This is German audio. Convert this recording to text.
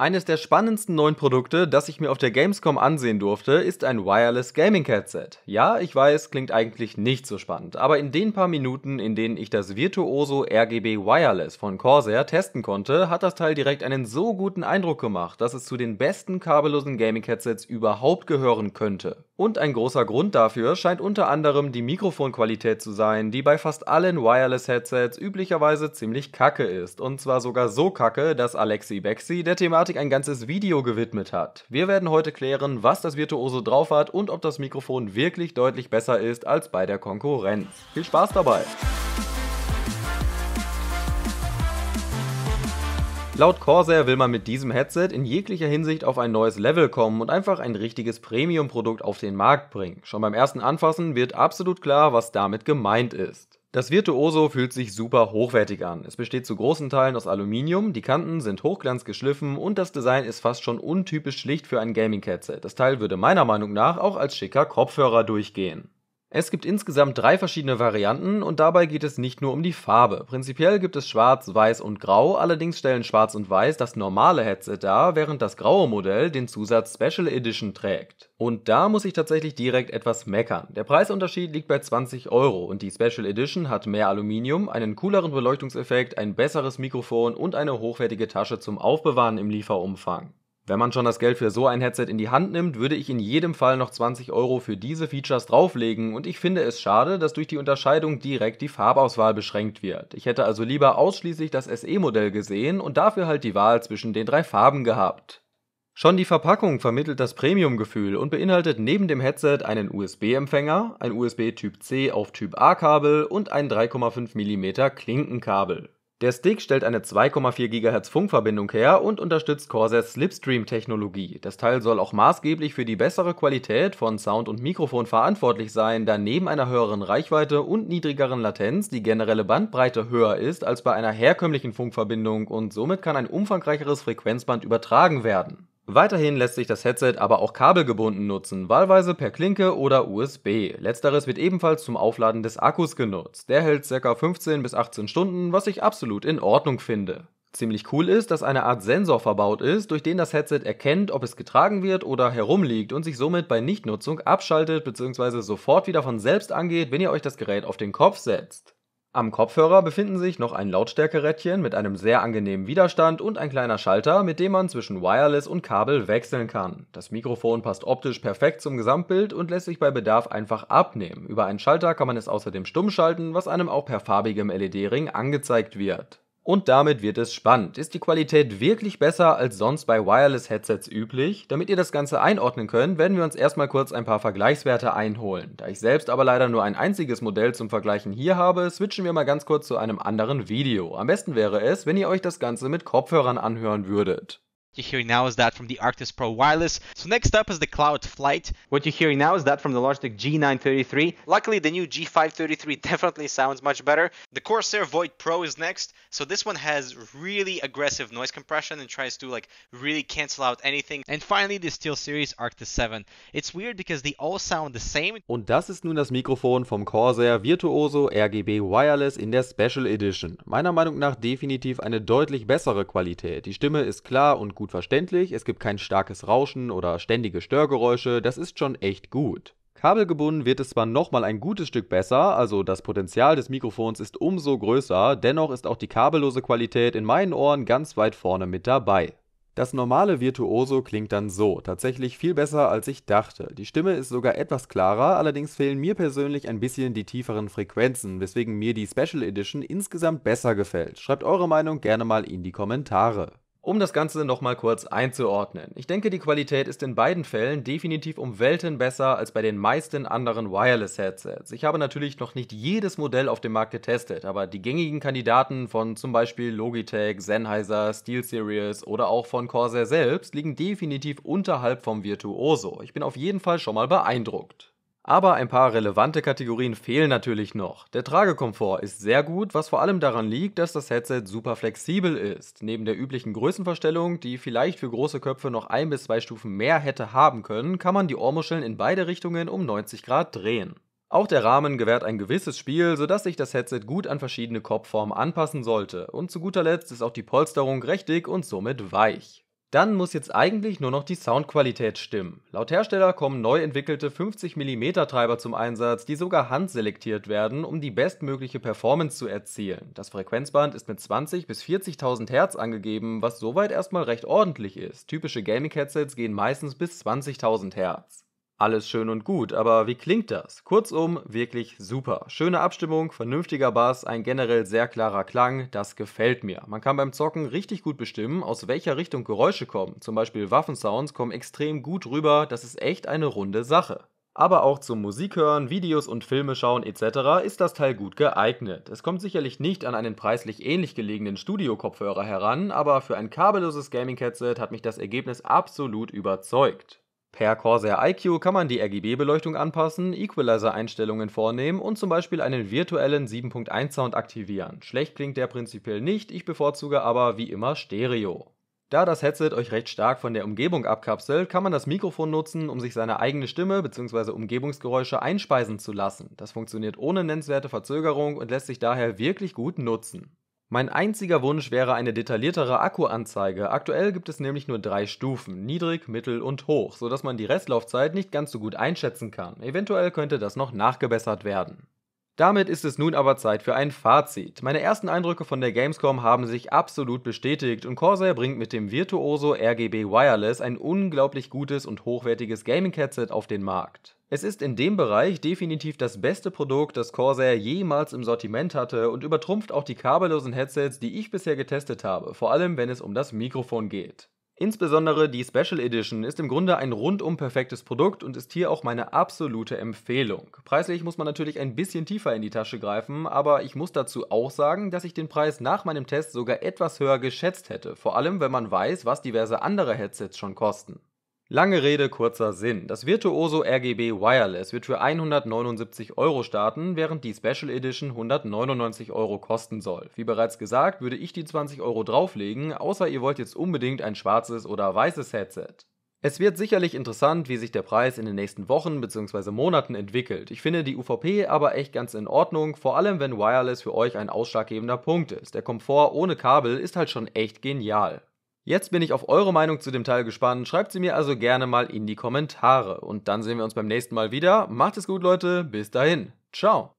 Eines der spannendsten neuen Produkte, das ich mir auf der Gamescom ansehen durfte, ist ein Wireless Gaming Headset. Ja, ich weiß, klingt eigentlich nicht so spannend, aber in den paar Minuten, in denen ich das Virtuoso RGB Wireless von Corsair testen konnte, hat das Teil direkt einen so guten Eindruck gemacht, dass es zu den besten kabellosen Gaming Headsets überhaupt gehören könnte. Und ein großer Grund dafür scheint unter anderem die Mikrofonqualität zu sein, die bei fast allen Wireless Headsets üblicherweise ziemlich kacke ist. Und zwar sogar so kacke, dass Alexi Bexi der Thematik Thematik ein ganzes Video gewidmet hat. Wir werden heute klären, was das Virtuoso drauf hat und ob das Mikrofon wirklich deutlich besser ist als bei der Konkurrenz. Viel Spaß dabei! Laut Corsair will man mit diesem Headset in jeglicher Hinsicht auf ein neues Level kommen und einfach ein richtiges Premium-Produkt auf den Markt bringen. Schon beim ersten Anfassen wird absolut klar, was damit gemeint ist. Das Virtuoso fühlt sich super hochwertig an. Es besteht zu großen Teilen aus Aluminium, die Kanten sind hochglanz geschliffen und das Design ist fast schon untypisch schlicht für ein Gaming-Headset. Das Teil würde meiner Meinung nach auch als schicker Kopfhörer durchgehen. Es gibt insgesamt drei verschiedene Varianten und dabei geht es nicht nur um die Farbe. Prinzipiell gibt es Schwarz, Weiß und Grau, allerdings stellen Schwarz und Weiß das normale Headset dar, während das graue Modell den Zusatz Special Edition trägt. Und da muss ich tatsächlich direkt etwas meckern. Der Preisunterschied liegt bei 20 Euro und die Special Edition hat mehr Aluminium, einen cooleren Beleuchtungseffekt, ein besseres Mikrofon und eine hochwertige Tasche zum Aufbewahren im Lieferumfang. Wenn man schon das Geld für so ein Headset in die Hand nimmt, würde ich in jedem Fall noch 20 Euro für diese Features drauflegen und ich finde es schade, dass durch die Unterscheidung direkt die Farbauswahl beschränkt wird. Ich hätte also lieber ausschließlich das SE-Modell gesehen und dafür halt die Wahl zwischen den drei Farben gehabt. Schon die Verpackung vermittelt das Premium-Gefühl und beinhaltet neben dem Headset einen USB-Empfänger, ein USB Typ C auf Typ A-Kabel und ein 3,5 mm Klinkenkabel. Der Stick stellt eine 2,4 GHz Funkverbindung her und unterstützt Corsairs Slipstream-Technologie. Das Teil soll auch maßgeblich für die bessere Qualität von Sound und Mikrofon verantwortlich sein, da neben einer höheren Reichweite und niedrigeren Latenz die generelle Bandbreite höher ist als bei einer herkömmlichen Funkverbindung und somit kann ein umfangreicheres Frequenzband übertragen werden Weiterhin lässt sich das Headset aber auch kabelgebunden nutzen, wahlweise per Klinke oder USB. Letzteres wird ebenfalls zum Aufladen des Akkus genutzt. Der hält ca. 15 bis 18 Stunden, was ich absolut in Ordnung finde. Ziemlich cool ist, dass eine Art Sensor verbaut ist, durch den das Headset erkennt, ob es getragen wird oder herumliegt und sich somit bei Nichtnutzung abschaltet bzw. sofort wieder von selbst angeht, wenn ihr euch das Gerät auf den Kopf setzt. Am Kopfhörer befinden sich noch ein Lautstärkerädchen mit einem sehr angenehmen Widerstand und ein kleiner Schalter, mit dem man zwischen Wireless und Kabel wechseln kann. Das Mikrofon passt optisch perfekt zum Gesamtbild und lässt sich bei Bedarf einfach abnehmen. Über einen Schalter kann man es außerdem stumm schalten, was einem auch per farbigem LED-Ring angezeigt wird. Und damit wird es spannend. Ist die Qualität wirklich besser als sonst bei Wireless-Headsets üblich? Damit ihr das Ganze einordnen könnt, werden wir uns erstmal kurz ein paar Vergleichswerte einholen. Da ich selbst aber leider nur ein einziges Modell zum Vergleichen hier habe, switchen wir mal ganz kurz zu einem anderen Video. Am besten wäre es, wenn ihr euch das Ganze mit Kopfhörern anhören würdet. you're hearing now is that from the Arctis Pro Wireless. So next up is the Cloud Flight. What you're hearing now is that from the Logitech G933. Luckily, the new G533 definitely sounds much better. The Corsair Void Pro is next. So this one has really aggressive noise compression and tries to like really cancel out anything. And finally, the SteelSeries Arctis 7. It's weird because they all sound the same. Und das ist nun das Mikrofon vom Corsair Virtuoso RGB Wireless in der Special Edition. Meiner Meinung nach definitiv eine deutlich bessere Qualität. Die Stimme ist klar und gut verständlich, es gibt kein starkes Rauschen oder ständige Störgeräusche, das ist schon echt gut. Kabelgebunden wird es zwar nochmal ein gutes Stück besser, also das Potenzial des Mikrofons ist umso größer, dennoch ist auch die kabellose Qualität in meinen Ohren ganz weit vorne mit dabei. Das normale Virtuoso klingt dann so, tatsächlich viel besser als ich dachte. Die Stimme ist sogar etwas klarer, allerdings fehlen mir persönlich ein bisschen die tieferen Frequenzen, weswegen mir die Special Edition insgesamt besser gefällt. Schreibt eure Meinung gerne mal in die Kommentare. Um das Ganze nochmal kurz einzuordnen. Ich denke, die Qualität ist in beiden Fällen definitiv um Welten besser als bei den meisten anderen Wireless-Headsets. Ich habe natürlich noch nicht jedes Modell auf dem Markt getestet, aber die gängigen Kandidaten von zum Beispiel Logitech, Sennheiser, SteelSeries oder auch von Corsair selbst liegen definitiv unterhalb vom Virtuoso. Ich bin auf jeden Fall schon mal beeindruckt. Aber ein paar relevante Kategorien fehlen natürlich noch. Der Tragekomfort ist sehr gut, was vor allem daran liegt, dass das Headset super flexibel ist. Neben der üblichen Größenverstellung, die vielleicht für große Köpfe noch ein bis zwei Stufen mehr hätte haben können, kann man die Ohrmuscheln in beide Richtungen um 90 Grad drehen. Auch der Rahmen gewährt ein gewisses Spiel, sodass sich das Headset gut an verschiedene Kopfformen anpassen sollte. Und zu guter Letzt ist auch die Polsterung recht dick und somit weich. Dann muss jetzt eigentlich nur noch die Soundqualität stimmen. Laut Hersteller kommen neu entwickelte 50 mm Treiber zum Einsatz, die sogar handselektiert werden, um die bestmögliche Performance zu erzielen. Das Frequenzband ist mit 20 bis 40.000 Hertz angegeben, was soweit erstmal recht ordentlich ist. Typische Gaming-Headsets gehen meistens bis 20.000 Hertz. Alles schön und gut, aber wie klingt das? Kurzum, wirklich super. Schöne Abstimmung, vernünftiger Bass, ein generell sehr klarer Klang, das gefällt mir. Man kann beim Zocken richtig gut bestimmen, aus welcher Richtung Geräusche kommen. Zum Beispiel Waffensounds kommen extrem gut rüber, das ist echt eine runde Sache. Aber auch zum Musik hören, Videos und Filme schauen etc. ist das Teil gut geeignet. Es kommt sicherlich nicht an einen preislich ähnlich gelegenen Studio-Kopfhörer heran, aber für ein kabelloses Gaming-Headset hat mich das Ergebnis absolut überzeugt. Per Corsair IQ kann man die RGB-Beleuchtung anpassen, Equalizer-Einstellungen vornehmen und zum Beispiel einen virtuellen 7.1-Sound aktivieren. Schlecht klingt der prinzipiell nicht, ich bevorzuge aber wie immer Stereo. Da das Headset euch recht stark von der Umgebung abkapselt, kann man das Mikrofon nutzen, um sich seine eigene Stimme bzw. Umgebungsgeräusche einspeisen zu lassen. Das funktioniert ohne nennenswerte Verzögerung und lässt sich daher wirklich gut nutzen. Mein einziger Wunsch wäre eine detailliertere Akkuanzeige. Aktuell gibt es nämlich nur drei Stufen, niedrig, mittel und hoch, sodass man die Restlaufzeit nicht ganz so gut einschätzen kann. Eventuell könnte das noch nachgebessert werden. Damit ist es nun aber Zeit für ein Fazit. Meine ersten Eindrücke von der Gamescom haben sich absolut bestätigt und Corsair bringt mit dem Virtuoso RGB Wireless ein unglaublich gutes und hochwertiges Gaming-Headset auf den Markt. Es ist in dem Bereich definitiv das beste Produkt, das Corsair jemals im Sortiment hatte und übertrumpft auch die kabellosen Headsets, die ich bisher getestet habe, vor allem wenn es um das Mikrofon geht. Insbesondere die Special Edition ist im Grunde ein rundum perfektes Produkt und ist hier auch meine absolute Empfehlung. Preislich muss man natürlich ein bisschen tiefer in die Tasche greifen, aber ich muss dazu auch sagen, dass ich den Preis nach meinem Test sogar etwas höher geschätzt hätte, vor allem wenn man weiß, was diverse andere Headsets schon kosten. Lange Rede, kurzer Sinn. Das Virtuoso RGB Wireless wird für 179 Euro starten, während die Special Edition 199 Euro kosten soll. Wie bereits gesagt, würde ich die 20 Euro drauflegen, außer ihr wollt jetzt unbedingt ein schwarzes oder weißes Headset. Es wird sicherlich interessant, wie sich der Preis in den nächsten Wochen bzw. Monaten entwickelt. Ich finde die UVP aber echt ganz in Ordnung, vor allem wenn Wireless für euch ein ausschlaggebender Punkt ist. Der Komfort ohne Kabel ist halt schon echt genial. Jetzt bin ich auf eure Meinung zu dem Teil gespannt. Schreibt sie mir also gerne mal in die Kommentare. Und dann sehen wir uns beim nächsten Mal wieder. Macht es gut, Leute. Bis dahin. Ciao.